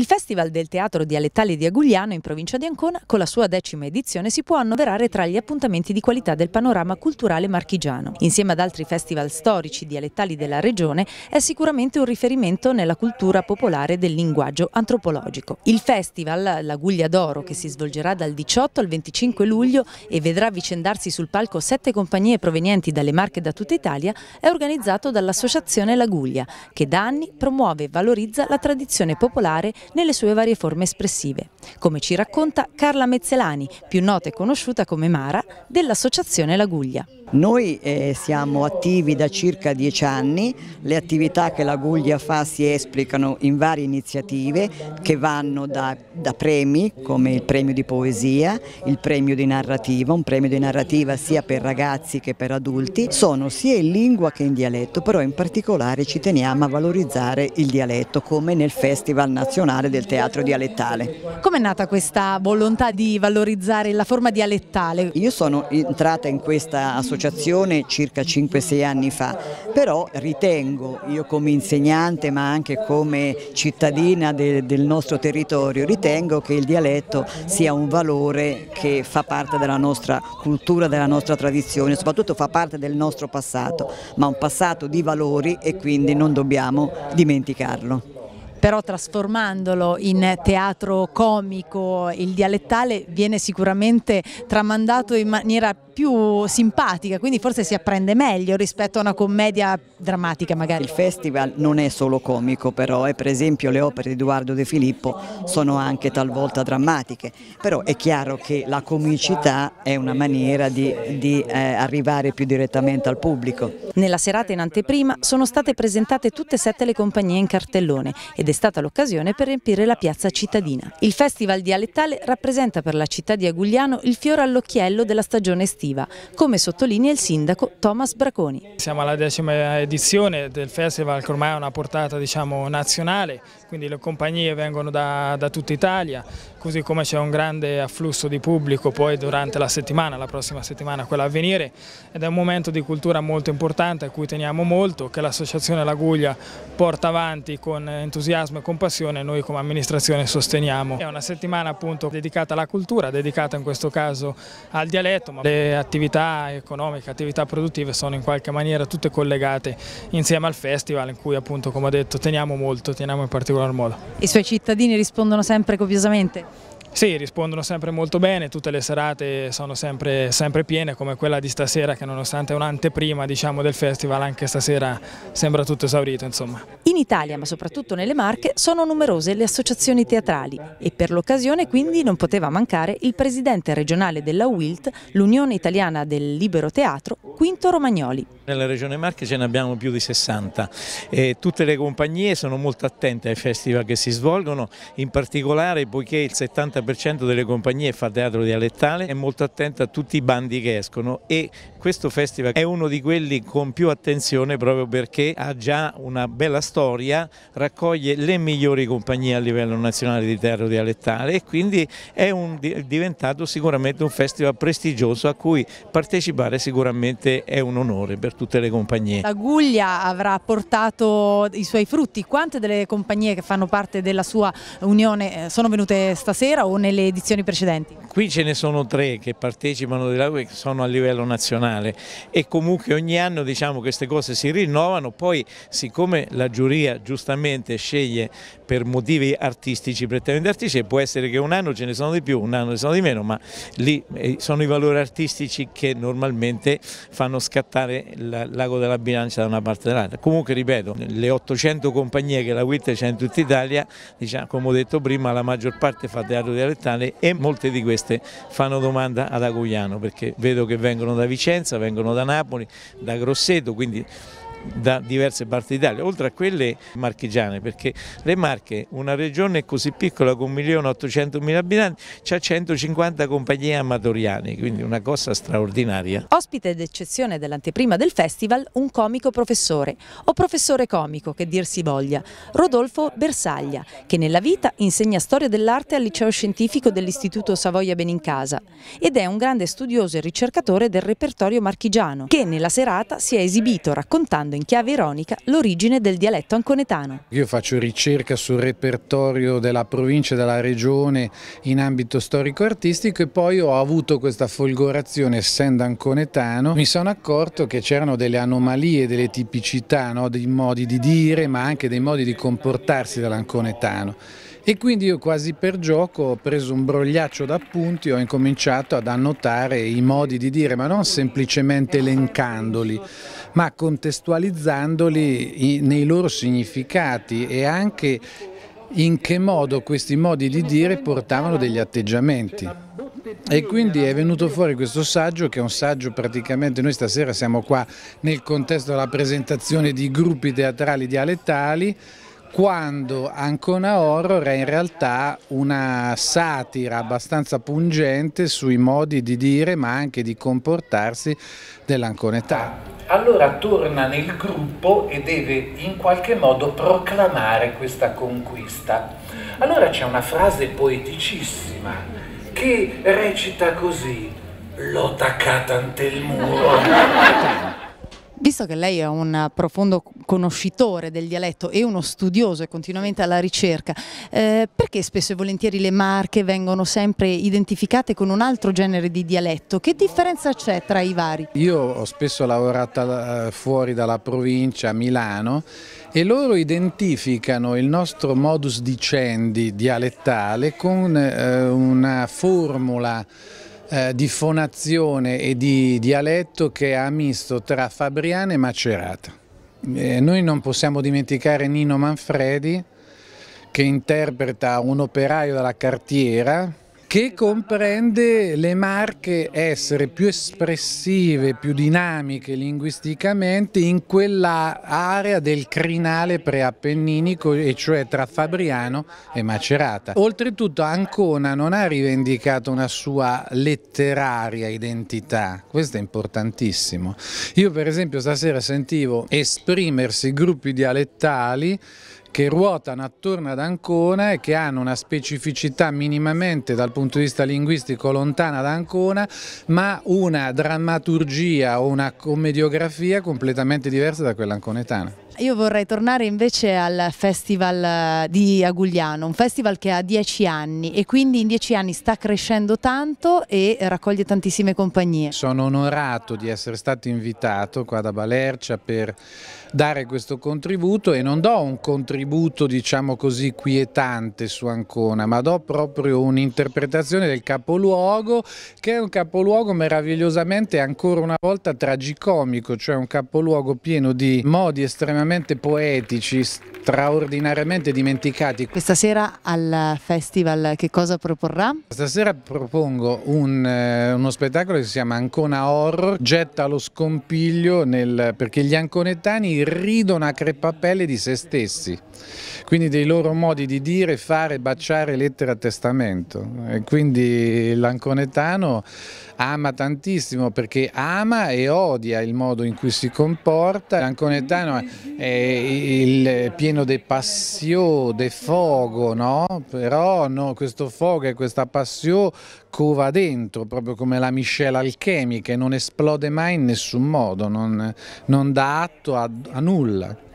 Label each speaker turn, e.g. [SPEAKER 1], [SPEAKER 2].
[SPEAKER 1] Il Festival del Teatro Dialettale di Agugliano in provincia di Ancona, con la sua decima edizione, si può annoverare tra gli appuntamenti di qualità del panorama culturale marchigiano. Insieme ad altri festival storici dialettali della regione, è sicuramente un riferimento nella cultura popolare del linguaggio antropologico. Il festival, l'Aguglia d'Oro, che si svolgerà dal 18 al 25 luglio e vedrà avvicendarsi sul palco sette compagnie provenienti dalle Marche da tutta Italia, è organizzato dall'Associazione L'Aguglia, che da anni promuove e valorizza la tradizione popolare nel nelle sue varie forme espressive come ci racconta Carla Mezzelani, più nota e conosciuta come Mara, dell'associazione L'Aguglia. Noi eh, siamo
[SPEAKER 2] attivi da circa dieci anni, le attività che l'Aguglia fa si esplicano in varie iniziative che vanno da, da premi come il premio di poesia, il premio di narrativa, un premio di narrativa sia per ragazzi che per adulti, sono sia in lingua che in dialetto, però in particolare ci teniamo a valorizzare il dialetto come nel Festival Nazionale del Teatro Dialettale.
[SPEAKER 1] Come nata questa volontà di valorizzare la forma dialettale? Io sono
[SPEAKER 2] entrata in questa associazione circa 5-6 anni fa, però ritengo, io come insegnante ma anche come cittadina de, del nostro territorio, ritengo che il dialetto sia un valore che fa parte della nostra cultura, della nostra tradizione, soprattutto fa parte del nostro passato, ma un passato di valori e quindi non dobbiamo dimenticarlo
[SPEAKER 1] però trasformandolo in teatro comico, il dialettale viene sicuramente tramandato in maniera più simpatica, quindi forse si apprende meglio rispetto a una commedia drammatica magari. Il
[SPEAKER 2] festival non è solo comico però e per esempio le opere di Edoardo De Filippo sono anche talvolta drammatiche, però è chiaro che la comicità è una maniera di, di eh, arrivare più direttamente al pubblico.
[SPEAKER 1] Nella serata in anteprima sono state presentate tutte e sette le compagnie in cartellone ed è stata l'occasione per riempire la piazza cittadina. Il festival dialettale rappresenta per la città di Agugliano il fiore all'occhiello della stagione estiva creativa, come sottolinea il sindaco Thomas Braconi.
[SPEAKER 3] Siamo alla decima edizione del festival che ormai ha una portata diciamo, nazionale, quindi le compagnie vengono da, da tutta Italia, così come c'è un grande afflusso di pubblico poi durante la settimana, la prossima settimana quella a venire ed è un momento di cultura molto importante a cui teniamo molto, che l'associazione Laguglia porta avanti con entusiasmo e compassione e noi come amministrazione sosteniamo. È una settimana appunto dedicata alla cultura, dedicata in questo caso al dialetto, ma le attività economiche, attività produttive sono in qualche maniera tutte collegate insieme al festival in cui appunto come ho detto teniamo molto, teniamo in particolar modo.
[SPEAKER 1] I suoi cittadini rispondono sempre copiosamente?
[SPEAKER 3] Sì, rispondono sempre molto bene, tutte le serate sono sempre, sempre piene come quella di stasera che nonostante un'anteprima diciamo, del festival anche stasera sembra tutto esaurito. Insomma.
[SPEAKER 1] In Italia ma soprattutto nelle Marche sono numerose le associazioni teatrali e per l'occasione quindi non poteva mancare il presidente regionale della WILT, l'Unione Italiana del Libero Teatro, Quinto Romagnoli.
[SPEAKER 4] Nella regione Marche ce ne abbiamo più di 60 e tutte le compagnie sono molto attente ai festival che si svolgono, in particolare poiché il 70% 90% delle compagnie fa teatro dialettale, è molto attenta a tutti i bandi che escono e questo festival è uno di quelli con più attenzione proprio perché ha già una bella storia, raccoglie le migliori compagnie a livello nazionale di teatro dialettale e quindi è, un, è diventato sicuramente un festival prestigioso a cui partecipare sicuramente è un onore per tutte le compagnie. La
[SPEAKER 1] Guglia avrà portato i suoi frutti, quante delle compagnie che fanno parte della sua unione eh, sono venute stasera o nelle edizioni precedenti?
[SPEAKER 4] Qui ce ne sono tre che partecipano della che sono a livello nazionale e comunque ogni anno diciamo, queste cose si rinnovano, poi siccome la giuria giustamente sceglie per motivi artistici, prettamente artistici, può essere che un anno ce ne sono di più, un anno ce ne sono di meno, ma lì eh, sono i valori artistici che normalmente fanno scattare il l'ago della bilancia da una parte e dall'altra. Comunque ripeto, le 800 compagnie che la WIT c'è in tutta Italia, diciamo, come ho detto prima, la maggior parte fa teatro di dialettale e molte di queste fanno domanda ad Agogliano perché vedo che vengono da Vicenza, vengono da Napoli, da Grosseto, quindi da diverse parti d'Italia, oltre a quelle marchigiane, perché le Marche, una regione così piccola con 1.800.000 abitanti, ha 150 compagnie amatoriane, quindi una cosa straordinaria.
[SPEAKER 1] Ospite d'eccezione dell'anteprima del festival, un comico professore, o professore comico che dir si voglia, Rodolfo Bersaglia, che nella vita insegna storia dell'arte al liceo scientifico dell'Istituto Savoia Benincasa ed è un grande studioso e ricercatore del repertorio marchigiano, che nella serata si è esibito raccontando ricercando in chiave ironica l'origine del dialetto anconetano.
[SPEAKER 3] Io faccio ricerca sul repertorio della provincia e della regione in ambito storico-artistico e poi ho avuto questa folgorazione essendo anconetano. Mi sono accorto che c'erano delle anomalie, delle tipicità, no? dei modi di dire ma anche dei modi di comportarsi dell'anconetano e quindi io quasi per gioco ho preso un brogliaccio d'appunti e ho incominciato ad annotare i modi di dire, ma non semplicemente elencandoli, ma contestualizzandoli nei loro significati e anche in che modo questi modi di dire portavano degli atteggiamenti. E quindi è venuto fuori questo saggio che è un saggio praticamente, noi stasera siamo qua nel contesto della presentazione di gruppi teatrali dialettali quando Ancona Horror è in realtà una satira abbastanza pungente sui modi di dire ma anche di comportarsi dell'anconetà. Allora torna nel gruppo e deve in qualche modo proclamare questa conquista. Allora c'è una frase poeticissima che recita così, l'ho taccata ante il muro.
[SPEAKER 1] Visto che lei è un profondo conoscitore del dialetto e uno studioso e continuamente alla ricerca, eh, perché spesso e volentieri le marche vengono sempre identificate con un altro genere di dialetto? Che differenza c'è tra i vari?
[SPEAKER 3] Io ho spesso lavorato eh, fuori dalla provincia, a Milano, e loro identificano il nostro modus dicendi dialettale con eh, una formula eh, di fonazione e di dialetto che ha misto tra Fabriana e Macerata. Eh, noi non possiamo dimenticare Nino Manfredi che interpreta un operaio della cartiera che esatto, comprende le marche essere più espressive, più dinamiche linguisticamente in quell'area del crinale preappenninico, e cioè tra Fabriano e Macerata. Oltretutto Ancona non ha rivendicato una sua letteraria identità, questo è importantissimo. Io per esempio stasera sentivo esprimersi gruppi dialettali che ruotano attorno ad Ancona e che hanno una specificità minimamente dal punto di vista linguistico lontana da Ancona, ma una drammaturgia o una commediografia completamente diversa da quella anconetana
[SPEAKER 1] io vorrei tornare invece al festival eh, di Agugliano, un festival che ha dieci anni e quindi in dieci anni sta crescendo tanto e
[SPEAKER 3] raccoglie tantissime compagnie. Sono onorato di essere stato invitato qua da Balercia per dare questo contributo e non do un contributo diciamo così quietante su Ancona ma do proprio un'interpretazione del capoluogo che è un capoluogo meravigliosamente ancora una volta tragicomico cioè un capoluogo pieno di modi estremamente estremamente poetici, straordinariamente dimenticati.
[SPEAKER 1] Questa sera al festival che cosa proporrà?
[SPEAKER 3] Stasera propongo un, eh, uno spettacolo che si chiama Ancona Horror, getta lo scompiglio nel, perché gli anconetani ridono a crepapelle di se stessi, quindi dei loro modi di dire, fare, baciare lettere a testamento. E quindi l'anconetano ama tantissimo perché ama e odia il modo in cui si comporta. L'anconetano è il pieno de passione, de fogo, no? però no, questo fogo e questa passione cova dentro, proprio come la miscela alchemica, e non esplode mai in nessun modo, non, non dà atto a, a nulla.